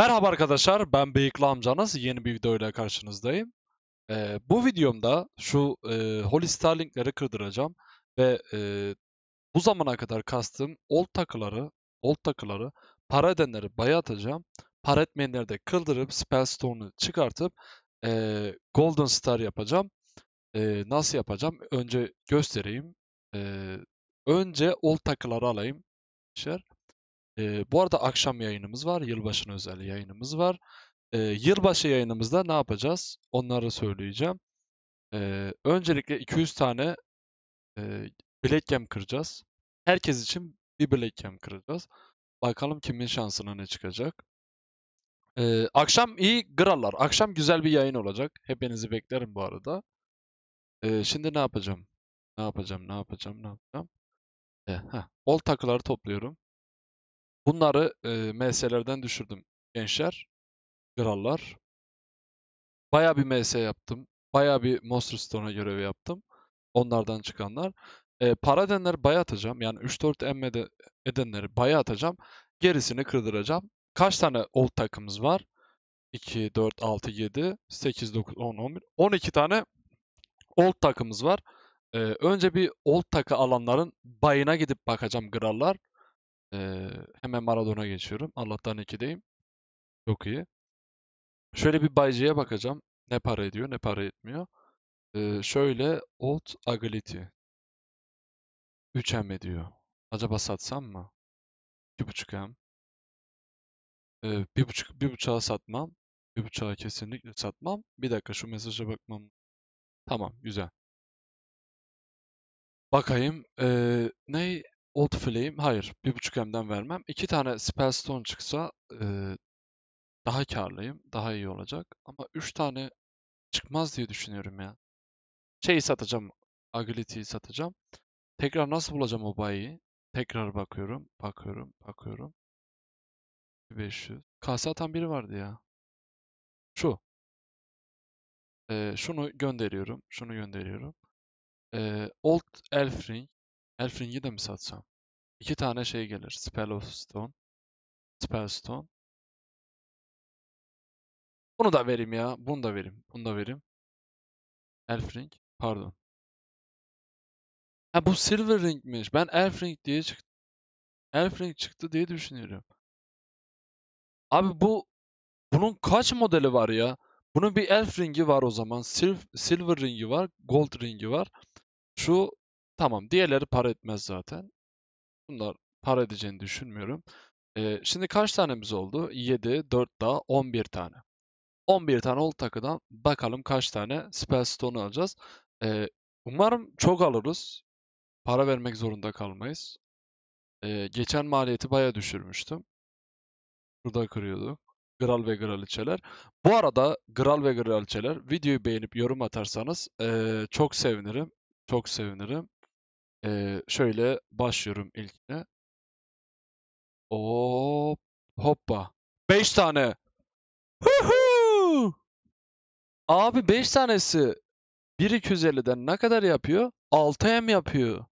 Merhaba arkadaşlar, ben Bıyıklı Amcanız. Yeni bir video ile karşınızdayım. Ee, bu videomda şu e, Holy Starling'leri kırdıracağım ve e, bu zamana kadar kastığım old takıları, old takıları para edenleri baya atacağım. Para etmeyenleri de kıldırıp Spellstone'u çıkartıp e, Golden Star yapacağım. E, nasıl yapacağım? Önce göstereyim. E, önce old takıları alayım. Şer. Ee, bu arada akşam yayınımız var. Yılbaşına özel yayınımız var. Ee, yılbaşı yayınımızda ne yapacağız? Onları söyleyeceğim. Ee, öncelikle 200 tane e, Black Cam kıracağız. Herkes için bir Black Cam kıracağız. Bakalım kimin şansına ne çıkacak. Ee, akşam iyi grallar. Akşam güzel bir yayın olacak. Hepinizi beklerim bu arada. Ee, şimdi ne yapacağım? Ne yapacağım? Ne yapacağım? Ne yapacağım? E, heh, ol takıları topluyorum. Bunları e, MS'lerden düşürdüm gençler, krallar. Baya bir MS yaptım. Baya bir Monster Stone'a görevi yaptım. Onlardan çıkanlar. E, para edenleri baya atacağım. Yani 3-4 emme edenleri baya atacağım. Gerisini kırdıracağım. Kaç tane old takımız var? 2, 4, 6, 7, 8, 9, 10, 11. 12 tane old takımız var. E, önce bir old takı alanların bayına gidip bakacağım krallar. Ee, hemen Maradona geçiyorum. Allah'tan 2'deyim. Çok iyi. Şöyle bir Bayci'ye bakacağım. Ne para ediyor, ne para etmiyor. Ee, şöyle Old Agility. 3M ediyor. Acaba satsam mı? 2.5M. Ee, 1.5 1.5'a satmam. 1.5'a kesinlikle satmam. Bir dakika şu mesaja bakmam. Tamam, güzel. Bakayım. Ee, ne? Old Flame hayır. bir buçuk mden vermem. 2 tane Spellstone çıksa e, daha karlıyım. Daha iyi olacak. Ama üç tane çıkmaz diye düşünüyorum ya. Şeyi satacağım. Agility'yi satacağım. Tekrar nasıl bulacağım o bayiyi? Tekrar bakıyorum. Bakıyorum. Bakıyorum. 500. kasa atan biri vardı ya. Şu. Ee, şunu gönderiyorum. Şunu gönderiyorum. Ee, Old Elf Ring. Elfring'i de mi satsam? İki tane şey gelir. Spell of Stone. Spellstone. Bunu da vereyim ya. Bunu da vereyim. Bunu da vereyim. Elf Ring. Pardon. Ha bu Silver Ring'miş. Ben Elf Ring diye çıktı. Elf Ring çıktı diye düşünüyorum. Abi bu bunun kaç modeli var ya? Bunun bir Elf Ring'i var o zaman. Silver Ring'i var. Gold Ring'i var. Şu Tamam diğerleri para etmez zaten. Bunlar para edeceğini düşünmüyorum. Ee, şimdi kaç tanemiz oldu? 7, 4 daha 11 tane. 11 tane old takıdan bakalım kaç tane spell stone alacağız. Ee, umarım çok alırız. Para vermek zorunda kalmayız. Ee, geçen maliyeti baya düşürmüştüm. Burada kırıyorduk. Gral ve Graliçeler. Bu arada Gral ve Graliçeler videoyu beğenip yorum atarsanız ee, çok sevinirim. Çok sevinirim. Eee, şöyle başlıyorum ilkine. Hop, hoppa. 5 tane. Huhu! Abi 5 tanesi 1250'den ne kadar yapıyor? 6M yapıyor.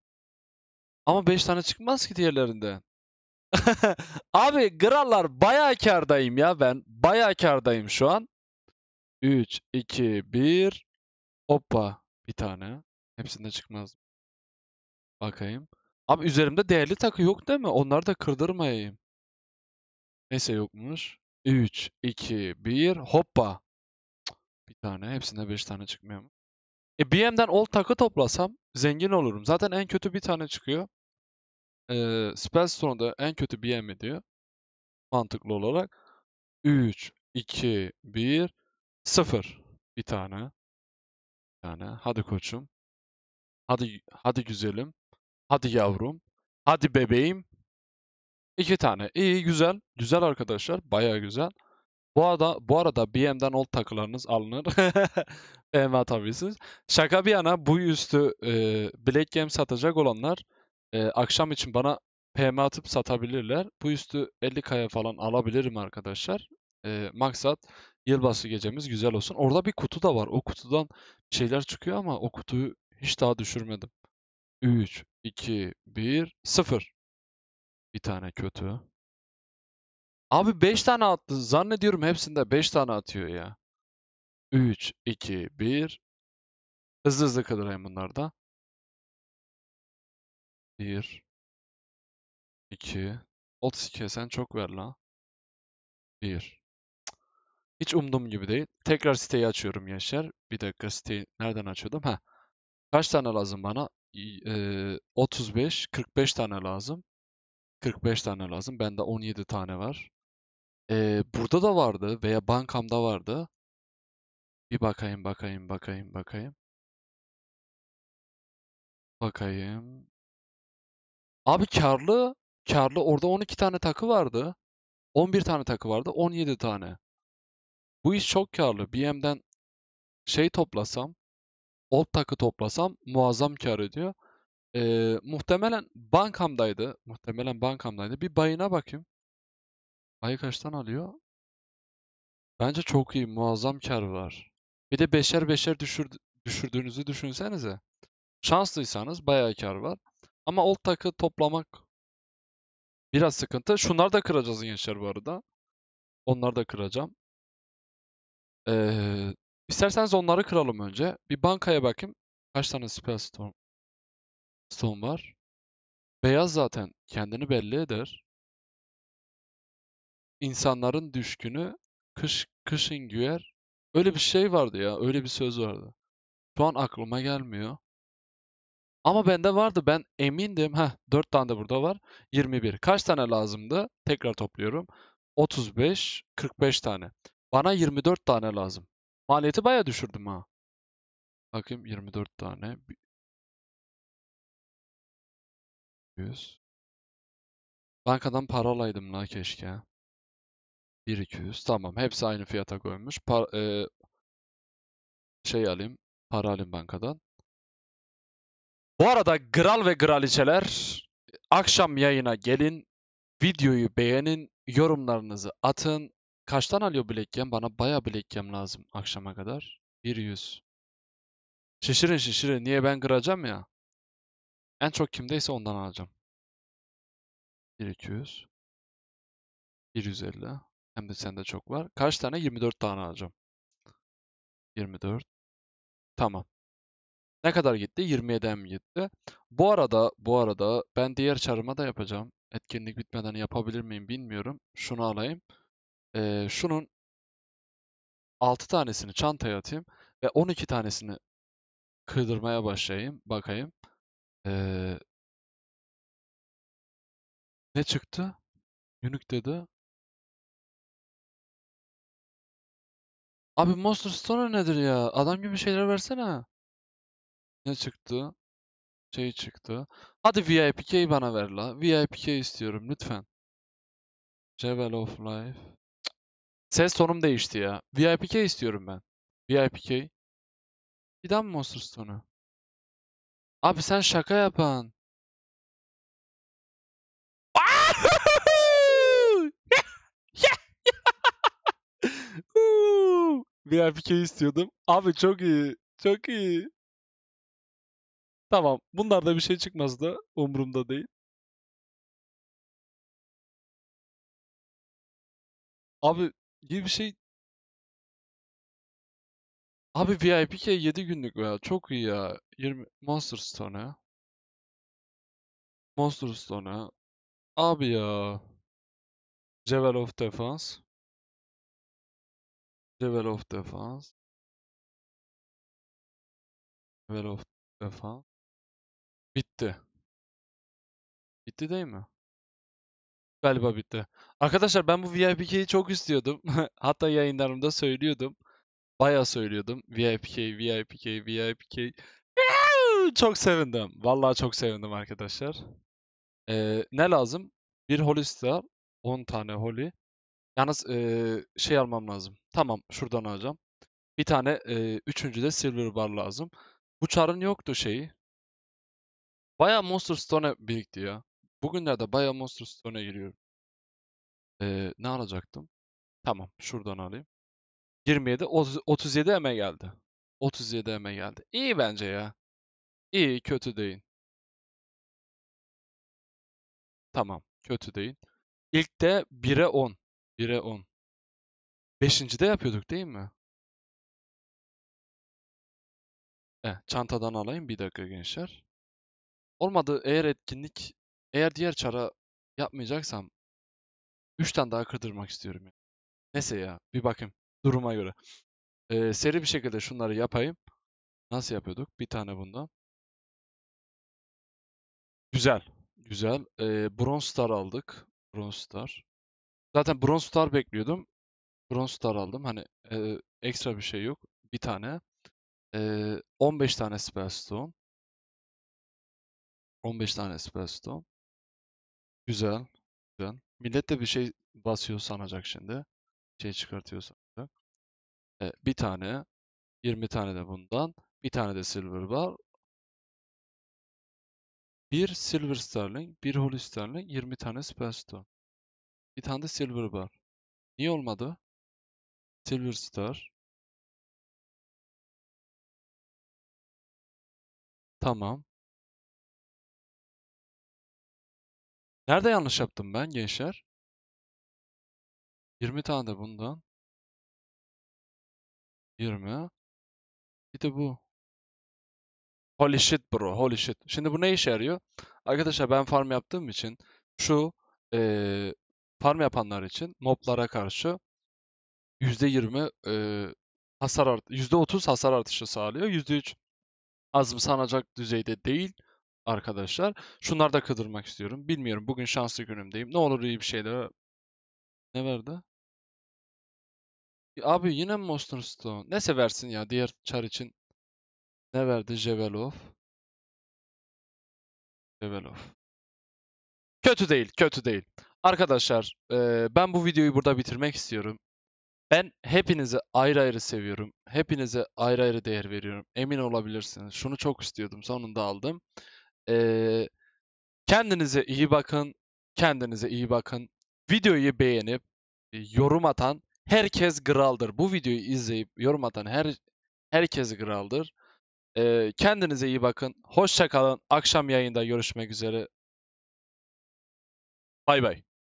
Ama 5 tane çıkmaz ki diğerlerinden. Abi grallar bayağı kardayım ya ben. Bayağı kardayım şu an. 3, 2, 1. Hoppa. Bir tane. Hepsinde çıkmaz. Bakayım. Abi üzerimde değerli takı yok değil mi? Onları da kırdırmayayım. Neyse yokmuş. 3, 2, 1. Hoppa. Bir tane. Hepsinde 5 tane çıkmıyor mu? E BM'den old takı toplasam zengin olurum. Zaten en kötü bir tane çıkıyor. Ee, Spellstone'da en kötü BM diyor. Mantıklı olarak. 3, 2, 1, 0. Bir tane. Bir tane. Hadi koçum. Hadi hadi güzelim. Hadi yavrum. Hadi bebeğim. İki tane. İyi güzel. Güzel arkadaşlar. Baya güzel. Bu arada, bu arada BM'den old takılarınız alınır. BM atabilirsiniz. Şaka bir yana bu üstü e, Black Game satacak olanlar e, akşam için bana PM atıp satabilirler. Bu üstü 50 kaya falan alabilirim arkadaşlar. E, maksat yılbaşı gecemiz güzel olsun. Orada bir kutu da var. O kutudan şeyler çıkıyor ama o kutuyu hiç daha düşürmedim. 3, 2, 1, 0. Bir tane kötü. Abi 5 tane attı. Zannediyorum hepsinde 5 tane atıyor ya. 3, 2, 1. Hızlı hızlı kıdırayım bunlarda. 1, 2, 32 sen çok ver la. 1. Hiç umduğum gibi değil. Tekrar siteyi açıyorum Yaşar. Bir dakika siteyi nereden açıyordum? Ha. Kaç tane lazım bana? e, 35, 45 tane lazım. 45 tane lazım. Bende 17 tane var. E, burada da vardı veya bankamda vardı. Bir bakayım, bakayım, bakayım, bakayım. Bakayım. Abi karlı, karlı orada 12 tane takı vardı. 11 tane takı vardı, 17 tane. Bu iş çok karlı. BM'den şey toplasam, Alt takı toplasam muazzam kar ediyor. Ee, muhtemelen bankamdaydı. Muhtemelen bankamdaydı. Bir bayına bakayım. Bayı kaçtan alıyor? Bence çok iyi. Muazzam kar var. Bir de beşer beşer düşür, düşürdüğünüzü düşünsenize. Şanslıysanız bayağı kar var. Ama alt takı toplamak biraz sıkıntı. Şunları da kıracağız gençler bu arada. Onları da kıracağım. Ee, İsterseniz onları kıralım önce. Bir bankaya bakayım. Kaç tane Spellstorm Stone var? Beyaz zaten kendini belli eder. İnsanların düşkünü kış kışın güyer. Öyle bir şey vardı ya. Öyle bir söz vardı. Şu an aklıma gelmiyor. Ama bende vardı. Ben emindim. Heh, 4 tane de burada var. 21. Kaç tane lazımdı? Tekrar topluyorum. 35, 45 tane. Bana 24 tane lazım. Maliyeti baya düşürdüm ha. Bakayım 24 tane. 100. Bankadan para alaydım la keşke. 200 tamam hepsi aynı fiyata koymuş. Par e şey alayım para alayım bankadan. Bu arada Gral ve Graliçeler akşam yayına gelin. Videoyu beğenin, yorumlarınızı atın. Kaçtan alıyor Black Gem? Bana bayağı Black Gem lazım akşama kadar. 100. Şişirin şişirin. Niye ben kıracağım ya? En çok kimdeyse ondan alacağım. 1200. 150. Hem de sende çok var. Kaç tane? 24 tane alacağım. 24. Tamam. Ne kadar gitti? 27'den mi gitti? Bu arada, bu arada ben diğer çarıma da yapacağım. Etkinlik bitmeden yapabilir miyim bilmiyorum. Şunu alayım. Eee, şunun 6 tanesini çantaya atayım ve 12 tanesini kırdırmaya başlayayım, bakayım. Eee, ne çıktı? Unique dedi. Abi Monster stone nedir ya? Adam gibi şeyler versene. Ne çıktı? Şey çıktı. Hadi VIPK'yi bana ver la. VIPK istiyorum lütfen. Jewel of Life. Ses tonum değişti ya. VIPK istiyorum ben. VIPK? Bir daha mı Monster Stone'u? Abi sen şaka yapan. VIPK istiyordum. Abi çok iyi. Çok iyi. Tamam. Bunlarda bir şey çıkmaz da umurumda değil. Abi gibi bir şey. Abi VIP ki 7 günlük ya. Çok iyi ya. 20 Monster Stone ya. Monster Stone Abi ya. Level of Defense. Level of Defense. Level of Defense. Bitti. Bitti değil mi? Galiba bitti. Arkadaşlar ben bu VIPK'yi çok istiyordum. Hatta yayınlarımda söylüyordum. baya söylüyordum. VIPK, VIPK, VIPK. çok sevindim. Vallahi çok sevindim arkadaşlar. Ee, ne lazım? Bir holista, 10 tane holi. Yalnız ee, şey almam lazım. Tamam şuradan alacağım. Bir tane ee, üçüncü de silver bar lazım. Bu çarın yoktu şeyi. Baya Monster Stone birikti ya. Bugünlerde bayağı Monster Stone'a giriyorum. Ee, ne alacaktım? Tamam şuradan alayım. 27, 37 eme geldi. 37 eme geldi. İyi bence ya. İyi, kötü değil. Tamam, kötü değil. İlk de 1'e 10. 1'e 10. Beşinci de yapıyorduk değil mi? Eh, çantadan alayım bir dakika gençler. Olmadı eğer etkinlik eğer diğer çara yapmayacaksam 3 tane daha kırdırmak istiyorum. ya. Neyse ya bir bakayım duruma göre. Ee, seri bir şekilde şunları yapayım. Nasıl yapıyorduk? Bir tane bundan. Güzel. Güzel. Ee, Bronze Star aldık. Bronze Star. Zaten Bronze Star bekliyordum. Bronze Star aldım. Hani e, ekstra bir şey yok. Bir tane. Ee, 15 tane stone. 15 tane stone. Güzel. Güzel. Millet de bir şey basıyor sanacak şimdi. Şey çıkartıyor sanacak. E, bir tane, 20 tane de bundan, bir tane de silver var. Bir silver sterling, bir holy sterling, 20 tane spellstone. Bir tane de silver var. Niye olmadı? Silver star. Tamam. Nerede yanlış yaptım ben gençler? 20 tane de bundan. 20. Bir de bu. Holy shit bro, holy shit. Şimdi bu ne işe yarıyor? Arkadaşlar ben farm yaptığım için şu e, farm yapanlar için moblara karşı %20 e, hasar art %30 hasar artışı sağlıyor. %3 az mı sanacak düzeyde değil arkadaşlar. Şunlarda kıdırmak istiyorum. Bilmiyorum. Bugün şanslı günümdeyim. Ne olur iyi bir şey de, Ne verdi? abi yine mi Monster Stone? Ne seversin ya diğer çar için? Ne verdi Jevelov? Jevelov. Kötü değil, kötü değil. Arkadaşlar, ben bu videoyu burada bitirmek istiyorum. Ben hepinizi ayrı ayrı seviyorum. Hepinize ayrı ayrı değer veriyorum. Emin olabilirsiniz. Şunu çok istiyordum. Sonunda aldım. Ee, kendinize iyi bakın. Kendinize iyi bakın. Videoyu beğenip e, yorum atan herkes kraldır. Bu videoyu izleyip yorum atan her herkes kraldır. Ee, kendinize iyi bakın. Hoşça kalın. Akşam yayında görüşmek üzere. Bay bay.